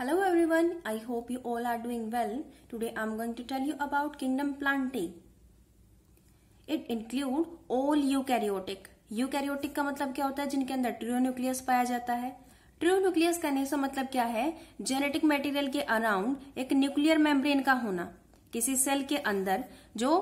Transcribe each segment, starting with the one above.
Hello everyone, I hope you all are doing well. Today i'm going to tell you about kingdom Plantae. It include all eukaryotic. Eukaryotic ka matlab का मतलब क्या होता है जिनके अंदर ट्रियोन्यूक्लियस पाया जाता है ट्रियोन्यूक्लियस कहने से matlab kya hai genetic material ke around ek nuclear membrane ka hona kisi cell ke andar jo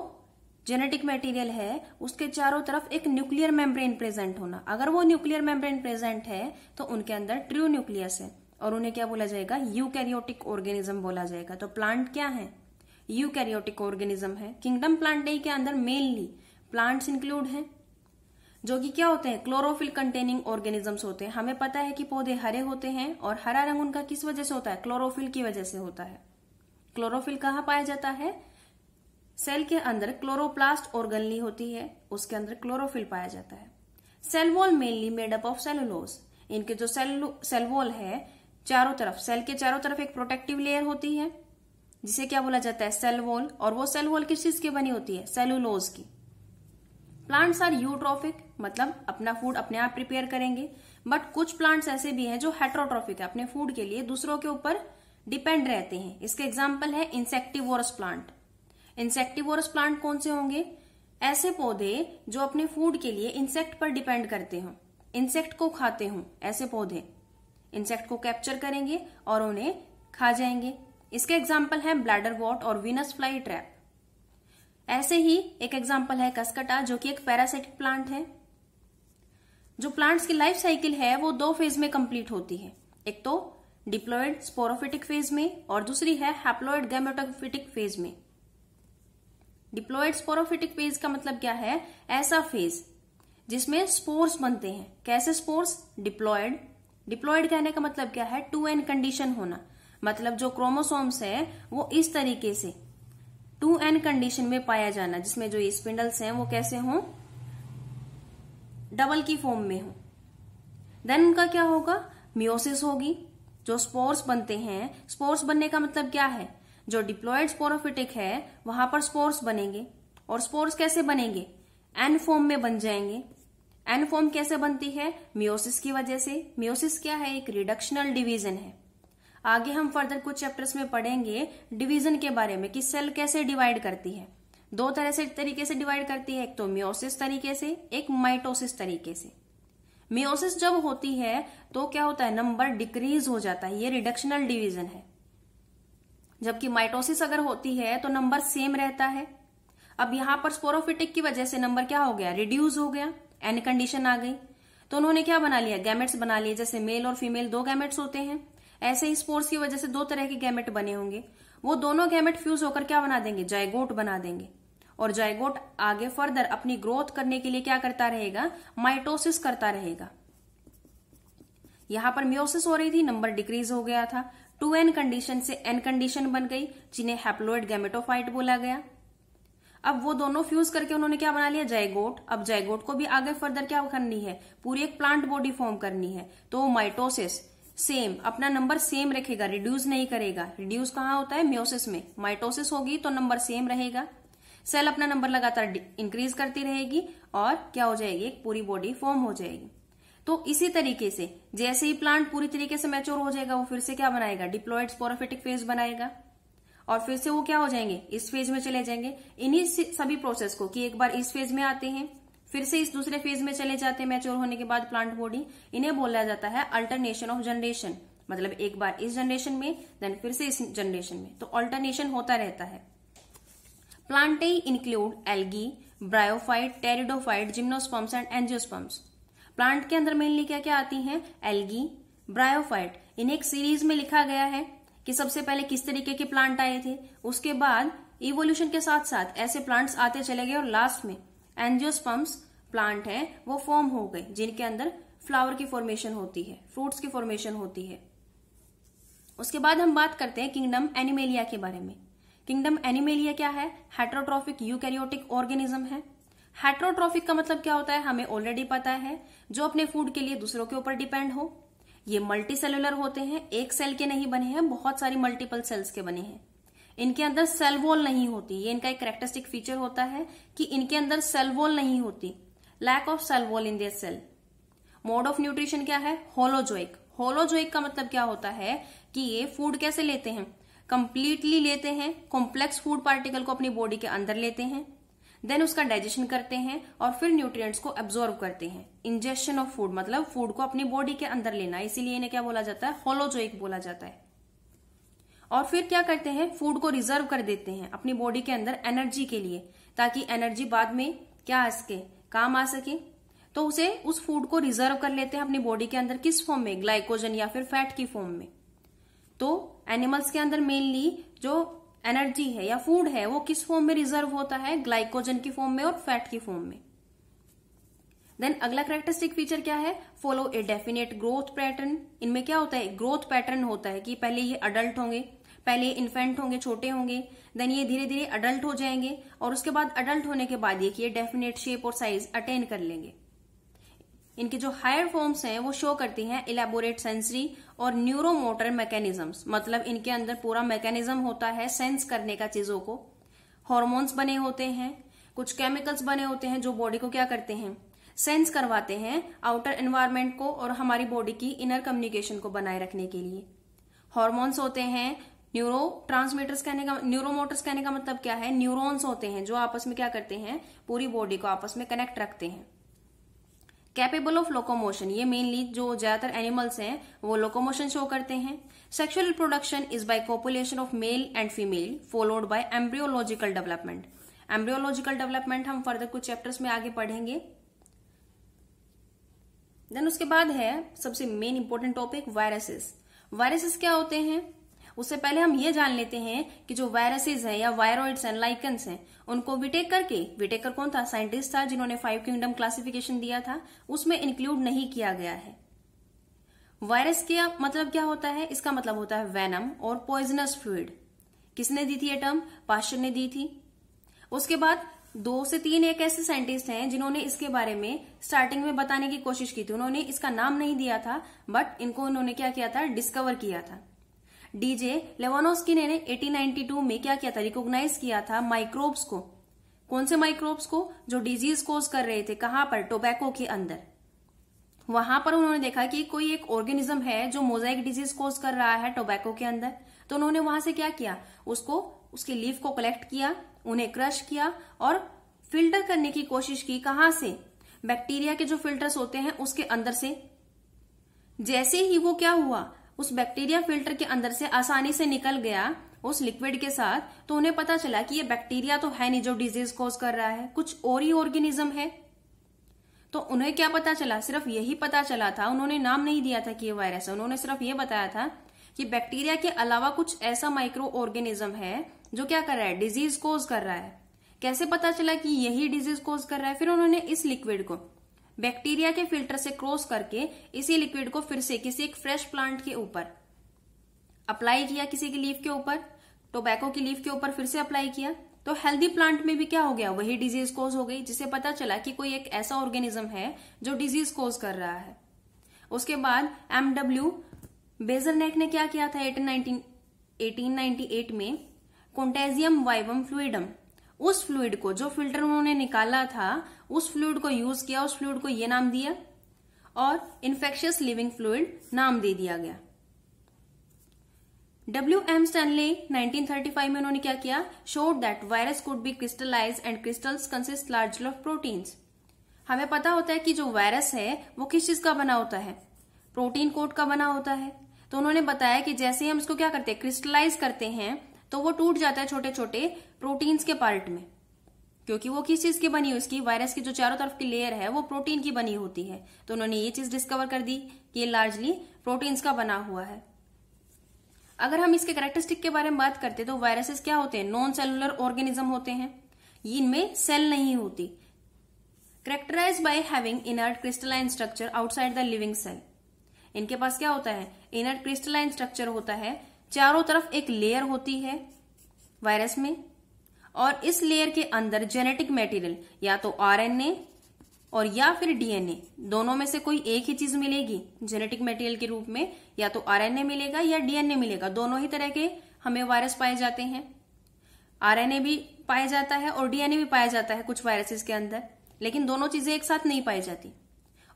genetic material है उसके चारों तरफ एक न्यूक्लियर मेम्ब्रेन प्रेजेंट होना अगर वो न्यूक्लियर मेम्ब्रेन प्रेजेंट है तो उनके अंदर ट्रू न्यूक्लियस है और उन्हें क्या बोला जाएगा यूकैरियोटिक ऑर्गेनिज्म बोला जाएगा तो प्लांट क्या है यूकैरियोटिक ऑर्गेनिज्म है किंगडम प्लांट डे के अंदर मेनली प्लांट्स इंक्लूड हैं जो कि क्या होते हैं क्लोरोफिल कंटेनिंग ऑर्गेनिजम्स होते हैं हमें पता है कि पौधे हरे होते हैं और हरा रंग उनका किस वजह से होता है क्लोरोफिल की वजह से होता है क्लोरोफिल कहाँ पाया जाता है सेल के अंदर क्लोरोप्लास्ट ऑर्गनली होती है उसके अंदर क्लोरोफिल पाया जाता है cell wall mainly made up of cellulose इनके जो सेल सेलवॉल है चारों तरफ सेल के चारों तरफ एक प्रोटेक्टिव लेयर होती है जिसे क्या बोला जाता है सेल वॉल और वो सेल वॉल किस चीज की बनी होती है सेलुलोज की प्लांट्स आर यूट्रॉफिक मतलब अपना फूड अपने आप प्रिपेयर करेंगे बट कुछ प्लांट्स ऐसे भी हैं जो हेट्रोट्रॉफिक है अपने फूड के लिए दूसरों के ऊपर डिपेंड रहते हैं इसके एग्जाम्पल है इंसेक्टिवोरस प्लांट इंसेक्टिवोरस प्लांट कौन से होंगे ऐसे पौधे जो अपने फूड के लिए इंसेक्ट पर डिपेंड करते हों इंसेक्ट को खाते हों ऐसे पौधे इंसेक्ट को कैप्चर करेंगे और उन्हें खा जाएंगे इसके एग्जाम्पल है ब्लैडर वॉट और विनस फ्लाई ट्रैप ऐसे ही एक एग्जाम्पल है कस्कटा जो कि एक पैरासिटिक प्लांट है जो प्लांट्स की लाइफ साइकिल है वो दो फेज में कंप्लीट होती है एक तो डिप्लोइड स्पोरोफिटिक फेज में और दूसरी है हैप्लोइड गैमेटोफिटिक फेज में डिप्लोइड स्पोरोफिटिक फेज का मतलब क्या है ऐसा फेज जिसमें स्पोर्स बनते हैं कैसे स्पोर्स डिप्लॉयड डिप्लॉयड कहने का मतलब क्या है टू एन कंडीशन होना मतलब जो क्रोमोसोम्स है वो इस तरीके से टू एन कंडीशन में पाया जाना जिसमें जो स्पिंडल्स हैं वो कैसे हों डबल की फॉर्म में हो देन उनका क्या होगा मियोसिस होगी जो स्पोर्स बनते हैं स्पोर्स बनने का मतलब क्या है जो डिप्लॉयड स्पोरोफिटिक है वहां पर स्पोर्स बनेंगे और स्पोर्स कैसे बनेंगे एन फॉर्म में बन जाएंगे एन फॉर्म कैसे बनती है मियोसिस की वजह से मियोसिस क्या है एक रिडक्शनल डिवीजन है आगे हम फर्दर कुछ चैप्टर्स में पढ़ेंगे डिवीजन के बारे में कि सेल कैसे डिवाइड करती है दो तरह से तरीके से डिवाइड करती है एक तो मियोसिस तरीके से एक माइटोसिस तरीके से मियोसिस जब होती है तो क्या होता है नंबर डिक्रीज हो जाता है ये रिडक्शनल डिवीजन है जबकि माइटोसिस अगर होती है तो नंबर सेम रहता है अब यहां पर स्पोरोफिटिक की वजह से नंबर क्या हो गया रिड्यूस हो गया एन कंडीशन आ गई तो उन्होंने क्या बना लिया गैमेट्स बना लिए जैसे मेल और फीमेल दो गैमेट्स होते हैं ऐसे ही स्पोर्स की वजह से दो तरह के गैमेट बने होंगे वो दोनों गैमेट फ्यूज होकर क्या बना देंगे जायगोट बना देंगे और जायगोट आगे फर्दर अपनी ग्रोथ करने के लिए क्या करता रहेगा माइटोसिस करता रहेगा यहां पर म्योसिस हो रही थी नंबर डिक्रीज हो गया था टू एन कंडीशन से एन कंडीशन बन गई जिन्हें हैप्लोइड गैमेटोफाइट बोला गया अब वो दोनों फ्यूज करके उन्होंने क्या बना लिया जयगोट अब जयगोट को भी आगे फर्दर क्या करनी है पूरी एक प्लांट बॉडी फॉर्म करनी है तो माइटोसिस सेम अपना नंबर सेम रखेगा रिड्यूस नहीं करेगा रिड्यूस कहा होता है म्योसिस में माइटोसिस होगी तो नंबर सेम रहेगा सेल अपना नंबर लगातार इंक्रीज करती रहेगी और क्या हो जाएगी एक पूरी बॉडी फॉर्म हो जाएगी तो इसी तरीके से जैसे ही प्लांट पूरी तरीके से मैच्योर हो जाएगा वो फिर से क्या बनाएगा डिप्लॉइड स्पोरोफिटिक फेज बनाएगा और फिर से वो क्या हो जाएंगे इस फेज में चले जाएंगे इन्हीं सभी प्रोसेस को कि एक बार इस फेज में आते हैं फिर से इस दूसरे फेज में चले जाते हैं मैच्योर होने के बाद प्लांट बॉडी इन्हें बोला जाता है अल्टरनेशन ऑफ जनरेशन मतलब एक बार इस जनरेशन में देन फिर से इस जनरेशन में तो अल्टरनेशन होता रहता है plantae include algae bryophyte pteridophyte gymnosperms and angiosperms plant के अंदर मेनली क्या क्या आती हैं एल्गी ब्रायोफाइट इन्हें एक सीरीज में लिखा गया है कि सबसे पहले किस तरीके के प्लांट आए थे उसके बाद इवोल्यूशन के साथ साथ ऐसे प्लांट्स आते चले गए और लास्ट में एनजियोस्पम्स प्लांट हैं वो फॉर्म हो गए जिनके अंदर फ्लावर की फॉर्मेशन होती है फ्रूट्स की फॉर्मेशन होती है उसके बाद हम बात करते हैं किंगडम एनिमेलिया के बारे में किंगडम एनिमेलिया क्या है हेट्रोट्रॉफिक यूकैरियोटिक ऑर्गेनिज्म है हेट्रोट्रॉफिक का मतलब क्या होता है हमें ऑलरेडी पता है जो अपने फूड के लिए दूसरों के ऊपर डिपेंड हो ये मल्टी सेलुलर होते हैं एक सेल के नहीं बने हैं बहुत सारी मल्टीपल सेल्स के बने हैं इनके अंदर सेल वॉल नहीं होती ये इनका एक करेक्टरिस्टिक फीचर होता है कि इनके अंदर सेल वॉल नहीं होती lack of cell wall in their cell mode of nutrition क्या है होलोजोइक होलोजोइक का मतलब क्या होता है कि ये फूड कैसे लेते हैं कंप्लीटली लेते हैं कॉम्प्लेक्स फूड पार्टिकल को अपनी बॉडी के अंदर लेते हैं देन उसका डाइजेशन करते हैं और फिर न्यूट्रिएंट्स को एब्जॉर्व करते हैं इंजेक्शन ऑफ फूड मतलब फूड को अपनी बॉडी के अंदर लेना इसीलिए इन्हें क्या बोला जाता है होलोजोइक बोला जाता है और फिर क्या करते हैं फूड को रिजर्व कर देते हैं अपनी बॉडी के अंदर एनर्जी के लिए ताकि एनर्जी बाद में क्या आ सके काम आ सके तो उसे उस फूड को रिजर्व कर लेते हैं अपनी बॉडी के अंदर किस फॉर्म में ग्लाइकोजन या फिर फैट की फॉर्म में तो एनिमल्स के अंदर मेनली जो एनर्जी है या फूड है वो किस फॉर्म में रिजर्व होता है ग्लाइकोजन की फॉर्म में और फैट की फॉर्म में देन अगला करेक्टरिस्टिक फीचर क्या है follow a definite growth pattern इनमें क्या होता है ग्रोथ पैटर्न होता है कि पहले ये अडल्ट होंगे पहले ये इन्फेंट होंगे छोटे होंगे देन ये धीरे धीरे अडल्ट हो जाएंगे और उसके बाद अडल्ट होने के बाद ये कि ये डेफिनेट शेप और साइज अटेन कर लेंगे इनके जो हायर फॉर्म्स हैं वो शो करती हैं इलेबोरेट सेंसरी और न्यूरोमोटर मैकेनिज्म्स मतलब इनके अंदर पूरा मैकेनिज्म होता है सेंस करने का चीजों को हॉर्मोन्स बने होते हैं कुछ केमिकल्स बने होते हैं जो बॉडी को क्या करते हैं सेंस करवाते हैं आउटर एनवायरमेंट को और हमारी बॉडी की इनर कम्युनिकेशन को बनाए रखने के लिए हॉर्मोन्स होते हैं न्यूरो ट्रांसमीटर्स कहने का न्यूरोमोटर्स कहने का मतलब क्या है न्यूरॉन्स होते हैं जो आपस में क्या करते हैं पूरी बॉडी को आपस में कनेक्ट रखते हैं कैपेबल ऑफ लोकोमोशन ये मेनली जो ज्यादातर एनिमल्स हैं वो लोकोमोशन शो करते हैं sexual reproduction is by copulation of male and female followed by embryological development embryological development हम फर्दर कुछ चैप्टर्स में आगे पढ़ेंगे देन उसके बाद है सबसे main important topic viruses viruses क्या होते हैं उससे पहले हम ये जान लेते हैं कि जो वायरसेज हैं या वायरोइड्स एंड लाइकन्स हैं उनको विटेक करके विटेकर कौन था साइंटिस्ट था जिन्होंने फाइव किंगडम क्लासिफिकेशन दिया था उसमें इंक्लूड नहीं किया गया है वायरस का मतलब क्या होता है इसका मतलब होता है वेनम और पॉइजनस फ्लूड किसने दी थी ये टर्म पाश्चर ने दी थी उसके बाद दो से तीन एक ऐसे साइंटिस्ट हैं जिन्होंने इसके बारे में स्टार्टिंग में बताने की कोशिश की थी उन्होंने इसका नाम नहीं दिया था बट इनको उन्होंने क्या किया था डिस्कवर किया था डीजे लेवानोस्की ने 1892 में क्या किया था रिकॉग्नाइज किया था माइक्रोब्स को कौन से माइक्रोब्स को जो डिजीज कोज कर रहे थे कहां पर टोबैको के अंदर वहां पर उन्होंने देखा कि कोई एक ऑर्गेनिज्म है जो मोजाइक डिजीज कोज कर रहा है टोबैको के अंदर तो उन्होंने वहां से क्या किया उसको उसकी लीफ को कलेक्ट किया उन्हें क्रश किया और फिल्टर करने की कोशिश की कहां से बैक्टीरिया के जो फिल्टर्स होते हैं उसके अंदर से जैसे ही वो क्या हुआ उस बैक्टीरिया फिल्टर के अंदर से आसानी से निकल गया उस लिक्विड के साथ तो उन्हें पता चला कि ये बैक्टीरिया तो है नहीं जो डिजीज कोज कर रहा है कुछ और ही ऑर्गेनिज्म है तो उन्हें क्या पता चला सिर्फ यही पता चला था उन्होंने नाम नहीं दिया था कि ये वायरस है उन्होंने सिर्फ ये बताया था कि बैक्टीरिया के अलावा कुछ ऐसा माइक्रो ऑर्गेनिज्म है जो क्या कर रहा है डिजीज कोज कर रहा है कैसे पता चला कि यही डिजीज कोज कर रहा है फिर उन्होंने इस लिक्विड को बैक्टीरिया के फिल्टर से क्रॉस करके इसी लिक्विड को फिर से किसी एक फ्रेश प्लांट के ऊपर अप्लाई किया किसी की लीफ के ऊपर टोबैको की लीफ के ऊपर फिर से अप्लाई किया तो हेल्दी प्लांट में भी क्या हो गया वही डिजीज कोज हो गई जिसे पता चला कि कोई एक ऐसा ऑर्गेनिज्म है जो डिजीज कोज कर रहा है उसके बाद एमडब्ल्यू बेजर नेक ने क्या किया था 18, 1898 में कोंटेजियम वाइवम फ्लूडम उस फ्लूड को जो फिल्टर उन्होंने निकाला था उस फ्लूड को यूज किया उस फ्लूड को ये नाम दिया और इन्फेक्शियस लिविंग फ्लूड नाम दे दिया गया डब्ल्यू एम स्टैनले 1935 में उन्होंने क्या किया showed that virus could be crystallize and crystals consist large of proteins हमें पता होता है कि जो वायरस है वो किस चीज का बना होता है प्रोटीन कोट का बना होता है तो उन्होंने बताया कि जैसे ही हम इसको क्या करते हैं क्रिस्टलाइज करते हैं तो वो टूट जाता है छोटे छोटे प्रोटीन्स के पार्ट में क्योंकि वो किस चीज की बनी उसकी वायरस की जो चारों तरफ की लेयर है वो प्रोटीन की बनी होती है तो उन्होंने ये चीज डिस्कवर कर दी कि ये लार्जली प्रोटीन्स का बना हुआ है अगर हम इसके करेक्टरिस्टिक के बारे में बात करते तो वायरसेस क्या होते हैं नॉन सेलुलर ऑर्गेनिज्म होते हैं इनमें सेल नहीं होती characterize by having inert crystalline structure outside the living cell इनके पास क्या होता है इनर्ट क्रिस्टलाइन स्ट्रक्चर होता है चारों तरफ एक लेयर होती है वायरस में और इस लेयर के अंदर जेनेटिक मटेरियल या तो आरएनए और या फिर डीएनए दोनों में से कोई एक ही चीज मिलेगी जेनेटिक मटेरियल के रूप में या तो आरएनए मिलेगा या डीएनए मिलेगा दोनों ही तरह के हमें वायरस पाए जाते हैं आरएनए भी पाया जाता है और डीएनए भी पाया जाता है कुछ वायरसेस के अंदर लेकिन दोनों चीजें एक साथ नहीं पाई जाती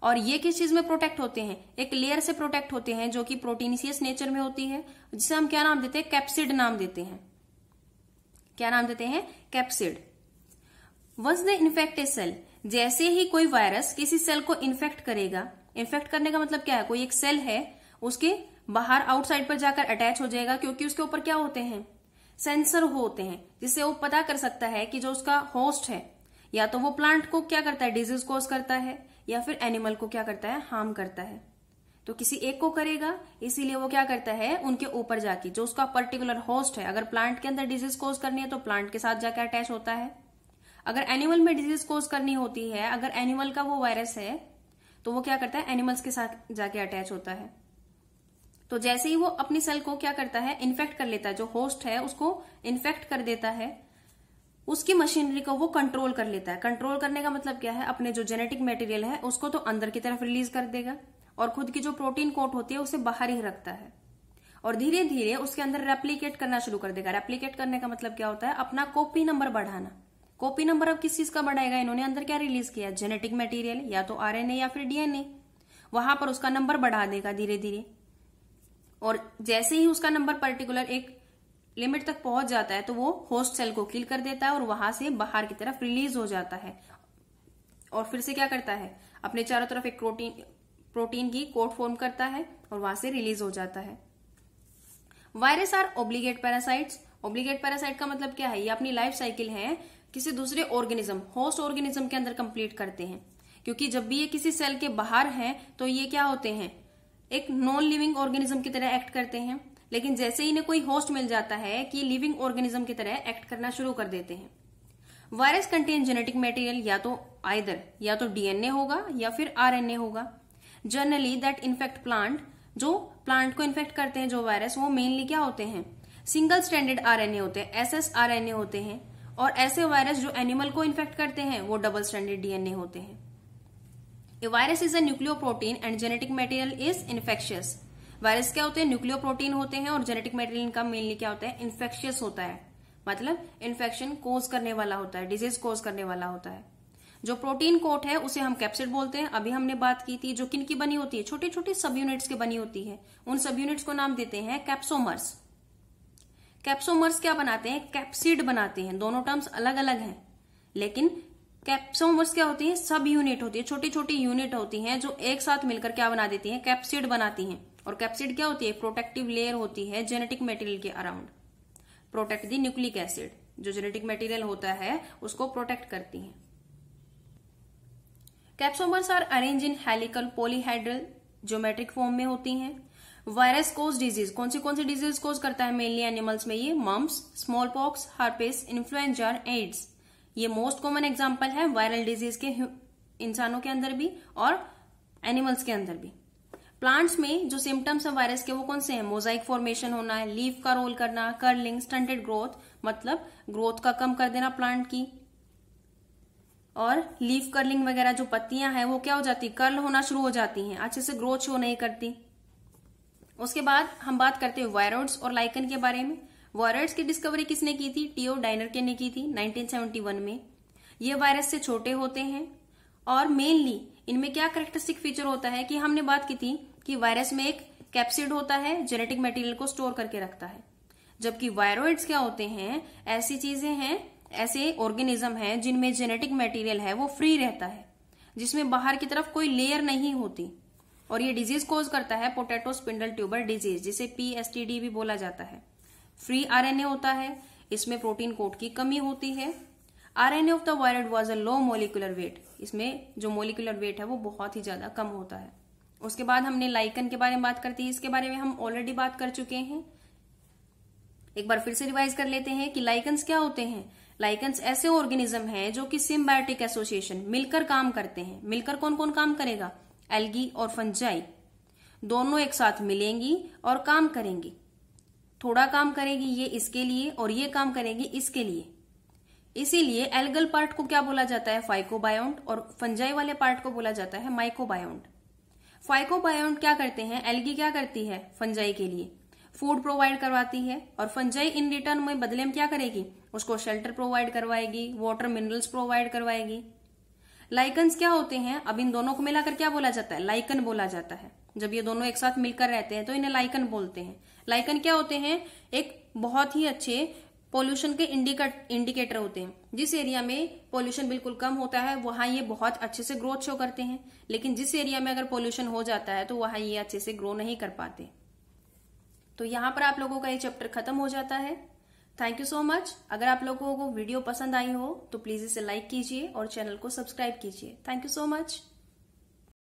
और ये किस चीज में प्रोटेक्ट होते हैं एक लेयर से प्रोटेक्ट होते हैं जो कि प्रोटीनिसियस नेचर में होती है जिसे हम क्या नाम देते हैं कैप्सिड नाम देते हैं क्या नाम देते हैं capsid once the infected cell जैसे ही कोई वायरस किसी सेल को इन्फेक्ट करेगा इन्फेक्ट करने का मतलब क्या है कोई एक सेल है उसके बाहर आउटसाइड पर जाकर अटैच हो जाएगा क्योंकि उसके ऊपर क्या होते हैं सेंसर होते हैं जिससे वो पता कर सकता है कि जो उसका होस्ट है या तो वो प्लांट को क्या करता है डिजीज कोस करता है या फिर एनिमल को क्या करता है हार्म करता है तो किसी एक को करेगा इसीलिए वो क्या करता है उनके ऊपर जाके जो उसका पर्टिकुलर होस्ट है अगर प्लांट के अंदर डिजीज कोज करनी है तो प्लांट के साथ जाके अटैच होता है अगर एनिमल में डिजीज कोज करनी होती है अगर एनिमल का वो वायरस है तो वो क्या करता है एनिमल्स के साथ जाके अटैच होता है तो जैसे ही वो अपनी सेल को क्या करता है इन्फेक्ट कर लेता है जो होस्ट है उसको इन्फेक्ट कर देता है उसकी मशीनरी को वो कंट्रोल कर लेता है कंट्रोल करने का मतलब क्या है अपने जो जेनेटिक मटेरियल है उसको तो अंदर की तरफ रिलीज कर देगा और खुद की जो प्रोटीन कोट होती है उसे बाहर ही रखता है और धीरे धीरे उसके अंदर रेप्लीकेट करना शुरू कर देगा रेप्लीकेट करने का मतलब क्या होता है अपना कॉपी नंबर बढ़ाना कॉपी नंबर अब किस चीज का बढ़ाएगा इन्होंने अंदर क्या रिलीज किया जेनेटिक मटेरियल या तो आरएनए या फिर डीएनए वहां पर उसका नंबर बढ़ा देगा धीरे धीरे और जैसे ही उसका नंबर पर्टिकुलर एक लिमिट तक पहुंच जाता है तो वो होस्ट सेल को किल कर देता है और वहां से बाहर की तरफ रिलीज हो जाता है और फिर से क्या करता है अपने चारों तरफ एक प्रोटीन प्रोटीन की कोट फॉर्म करता है और वहां से रिलीज हो जाता है virus are obligate parasites obligate parasite का मतलब क्या है ये अपनी लाइफ साइकिल है किसी दूसरे ऑर्गेनिज्म होस्ट ऑर्गेनिज्म के अंदर कंप्लीट करते हैं क्योंकि जब भी ये किसी सेल के बाहर है तो ये क्या होते हैं एक नॉन लिविंग ऑर्गेनिज्म की तरह एक्ट करते हैं लेकिन जैसे ही इन्हें कोई होस्ट मिल जाता है कि लिविंग ऑर्गेनिज्म की तरह एक्ट करना शुरू कर देते हैं वायरस कंटेन जेनेटिक मटेरियल या तो आयदर या तो डीएनए होगा या फिर आरएनए होगा जनरली दैट इन्फेक्ट प्लांट जो प्लांट को इन्फेक्ट करते हैं जो वायरस वो मेनली क्या होते हैं सिंगल स्टैंडर्ड आरएनए होते हैं एस एस आरएनए होते हैं और ऐसे वायरस जो एनिमल को इन्फेक्ट करते हैं वो डबल स्टैंडर्ड डीएनए होते हैं a virus is a nucleoprotein and genetic material is infectious virus क्या होते हैं न्यूक्लियो प्रोटीन होते हैं और जेनेटिक मेटेरियल इनका मेनली क्या होता है इन्फेक्शियस होता है मतलब इन्फेक्शन कोज करने वाला होता है डिजीज कोज करने वाला होता है जो प्रोटीन कोट है उसे हम कैप्सिड बोलते हैं अभी हमने बात की थी जो किन की बनी होती है छोटी छोटी सब यूनिट्स की बनी होती है उन सब यूनिट्स को नाम देते हैं कैप्सोमर्स कैप्सोमर्स क्या बनाते हैं कैप्सिड बनाते हैं दोनों टर्म्स अलग अलग हैं लेकिन कैप्सोमर्स क्या होती है सब यूनिट होती है छोटी छोटी यूनिट होती हैं जो एक साथ मिलकर क्या बना देती हैं कैप्सिड बनाती हैं और कैप्सिड क्या होती है प्रोटेक्टिव लेयर होती है जेनेटिक मेटेरियल के around protect the nucleic acid जो जेनेटिक मटेरियल होता है उसको प्रोटेक्ट करती है capsomers are arrange in helical polyhedral geometric form में होती हैं वायरस कोज डिजीज कौन सी कौन सी डिजीज कोज करता है मेनली एनिमल्स में ये mumps smallpox herpes influenza AIDS ये मोस्ट कॉमन एग्जाम्पल है वायरल डिजीज के इंसानों के अंदर भी और एनिमल्स के अंदर भी प्लांट्स में जो सिम्टम्स है वायरस के वो कौन से हैं मोजाइक फॉर्मेशन होना है लीफ का रोल करना कर्लिंग स्टंटेड ग्रोथ मतलब ग्रोथ का कम कर देना प्लांट की और लीफ कर्लिंग वगैरह जो पत्तियां हैं वो क्या हो जाती कर्ल होना शुरू हो जाती हैं अच्छे से ग्रोथ शो नहीं करती उसके बाद हम बात करते हैं वायरोड्स और लाइकन के बारे में वायरोड्स की डिस्कवरी किसने की थी टीओ डाइनरके ने की थी 1971 में ये वायरस से छोटे होते हैं और मेनली इनमें क्या करेक्टरिस्टिक फीचर होता है कि हमने बात की थी कि वायरस में एक कैप्सिड होता है जेनेटिक मटेरियल को स्टोर करके रखता है जबकि वायरोइड्स क्या होते हैं ऐसी चीजें हैं ऐसे ऑर्गेनिज्म हैं जिनमें जेनेटिक मटेरियल है वो फ्री रहता है जिसमें बाहर की तरफ कोई लेयर नहीं होती और ये डिजीज कॉज करता है पोटैटो स्पिंडल ट्यूबर डिजीज जिसे पीएसटीडी भी बोला जाता है फ्री आरएनए होता है इसमें प्रोटीन कोट की कमी होती है RNA of the viroid was a low molecular weight इसमें जो मोलिकुलर वेट है वो बहुत ही ज्यादा कम होता है उसके बाद हमने लाइकन के बारे में बात करती है इसके बारे में हम ऑलरेडी बात कर चुके हैं एक बार फिर से रिवाइज कर लेते हैं कि लाइकन्स क्या होते हैं लाइकन्स ऐसे ऑर्गेनिज्म हैं जो कि सिम्बायोटिक एसोसिएशन मिलकर काम करते हैं मिलकर कौन कौन काम करेगा एल्गी और फंजाई दोनों एक साथ मिलेंगी और काम करेंगी थोड़ा काम करेगी ये इसके लिए और ये काम करेगी इसके लिए इसीलिए एल्गल पार्ट को क्या बोला जाता है फाइकोबायोन्ट और फंजाई वाले पार्ट को बोला जाता है माइकोबायोन्ट फाइकोबायोन्ट क्या करते हैं एल्गी क्या करती है फंजाई के लिए फूड प्रोवाइड करवाती है और फंजाई इन रिटर्न में बदले में क्या करेगी उसको शेल्टर प्रोवाइड करवाएगी वाटर मिनरल्स प्रोवाइड करवाएगी लाइकन्स क्या होते हैं अब इन दोनों को मिलाकर क्या बोला जाता है लाइकन बोला जाता है जब ये दोनों एक साथ मिलकर रहते हैं तो इन्हें लाइकन बोलते हैं लाइकन क्या होते हैं एक बहुत ही अच्छे पॉल्यूशन के इंडिकेटर होते हैं जिस एरिया में पॉल्यूशन बिल्कुल कम होता है वहां ये बहुत अच्छे से ग्रोथ शो करते हैं लेकिन जिस एरिया में अगर पॉल्यूशन हो जाता है तो वहां ये अच्छे से ग्रो नहीं कर पाते तो यहां पर आप लोगों का ये चैप्टर खत्म हो जाता है थैंक यू सो मच अगर आप लोगों को वीडियो पसंद आई हो तो प्लीज इसे लाइक कीजिए और चैनल को सब्सक्राइब कीजिए थैंक यू सो मच